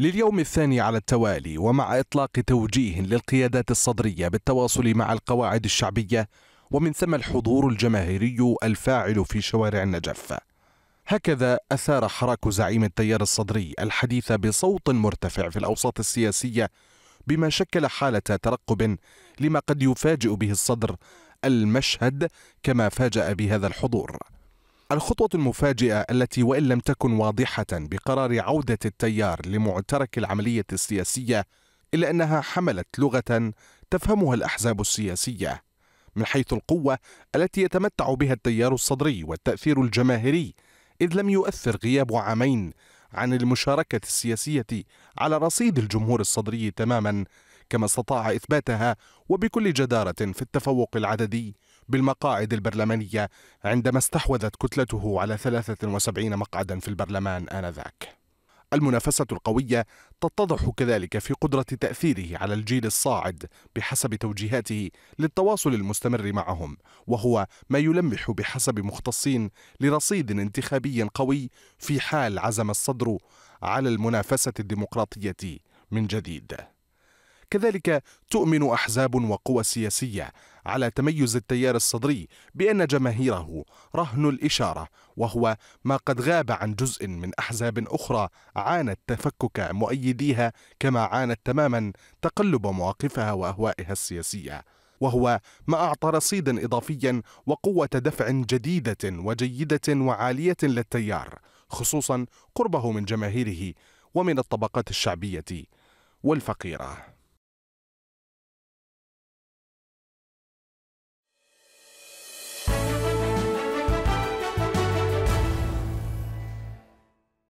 لليوم الثاني على التوالي ومع إطلاق توجيه للقيادات الصدرية بالتواصل مع القواعد الشعبية ومن ثم الحضور الجماهيري الفاعل في شوارع النجف هكذا أثار حراك زعيم التيار الصدري الحديث بصوت مرتفع في الأوساط السياسية بما شكل حالة ترقب لما قد يفاجئ به الصدر المشهد كما فاجأ بهذا الحضور الخطوة المفاجئة التي وإن لم تكن واضحة بقرار عودة التيار لمعترك العملية السياسية إلا أنها حملت لغة تفهمها الأحزاب السياسية من حيث القوة التي يتمتع بها التيار الصدري والتأثير الجماهيري إذ لم يؤثر غياب عامين عن المشاركة السياسية على رصيد الجمهور الصدري تماما كما استطاع إثباتها وبكل جدارة في التفوق العددي بالمقاعد البرلمانية عندما استحوذت كتلته على 73 مقعدا في البرلمان آنذاك المنافسة القوية تتضح كذلك في قدرة تأثيره على الجيل الصاعد بحسب توجيهاته للتواصل المستمر معهم، وهو ما يلمح بحسب مختصين لرصيد انتخابي قوي في حال عزم الصدر على المنافسة الديمقراطية من جديد. كذلك تؤمن أحزاب وقوى سياسية على تميز التيار الصدري بأن جماهيره رهن الإشارة وهو ما قد غاب عن جزء من أحزاب أخرى عانت تفكك مؤيديها كما عانت تماما تقلب مواقفها وأهوائها السياسية وهو ما أعطى رصيدا إضافيا وقوة دفع جديدة وجيدة وعالية للتيار خصوصا قربه من جماهيره ومن الطبقات الشعبية والفقيرة